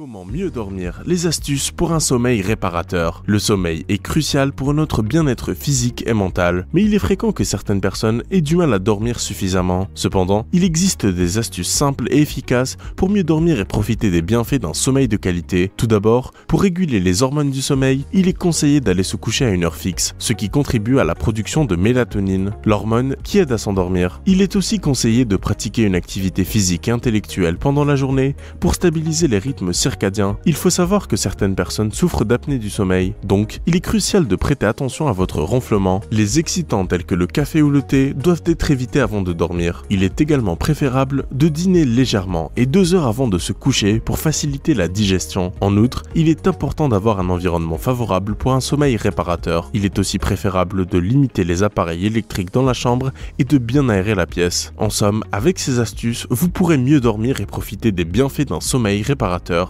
Comment mieux dormir Les astuces pour un sommeil réparateur. Le sommeil est crucial pour notre bien-être physique et mental, mais il est fréquent que certaines personnes aient du mal à dormir suffisamment. Cependant, il existe des astuces simples et efficaces pour mieux dormir et profiter des bienfaits d'un sommeil de qualité. Tout d'abord, pour réguler les hormones du sommeil, il est conseillé d'aller se coucher à une heure fixe, ce qui contribue à la production de mélatonine, l'hormone qui aide à s'endormir. Il est aussi conseillé de pratiquer une activité physique et intellectuelle pendant la journée pour stabiliser les rythmes circulaires il faut savoir que certaines personnes souffrent d'apnée du sommeil, donc il est crucial de prêter attention à votre ronflement. Les excitants tels que le café ou le thé doivent être évités avant de dormir. Il est également préférable de dîner légèrement et deux heures avant de se coucher pour faciliter la digestion. En outre, il est important d'avoir un environnement favorable pour un sommeil réparateur. Il est aussi préférable de limiter les appareils électriques dans la chambre et de bien aérer la pièce. En somme, avec ces astuces, vous pourrez mieux dormir et profiter des bienfaits d'un sommeil réparateur.